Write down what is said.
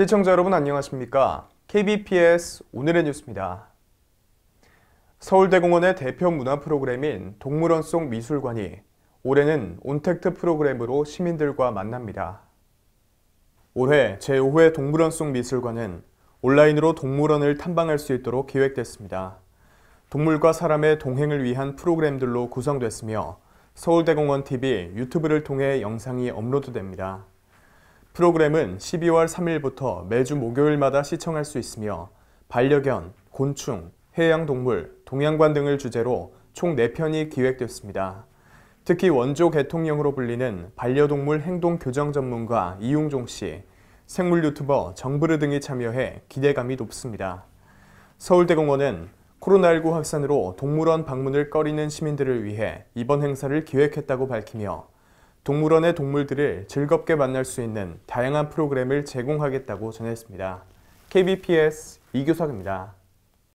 시청자 여러분 안녕하십니까? KBPS 오늘의 뉴스입니다. 서울대공원의 대표 문화 프로그램인 동물원 속 미술관이 올해는 온택트 프로그램으로 시민들과 만납니다. 올해 제5회 동물원 속 미술관은 온라인으로 동물원을 탐방할 수 있도록 기획됐습니다. 동물과 사람의 동행을 위한 프로그램들로 구성됐으며 서울대공원 TV 유튜브를 통해 영상이 업로드됩니다. 프로그램은 12월 3일부터 매주 목요일마다 시청할 수 있으며 반려견, 곤충, 해양동물, 동양관 등을 주제로 총 4편이 기획됐습니다. 특히 원조 개통령으로 불리는 반려동물 행동 교정 전문가 이용종 씨, 생물 유튜버 정부르 등이 참여해 기대감이 높습니다. 서울대공원은 코로나19 확산으로 동물원 방문을 꺼리는 시민들을 위해 이번 행사를 기획했다고 밝히며 동물원의 동물들을 즐겁게 만날 수 있는 다양한 프로그램을 제공하겠다고 전했습니다. KBPS 이규석입니다.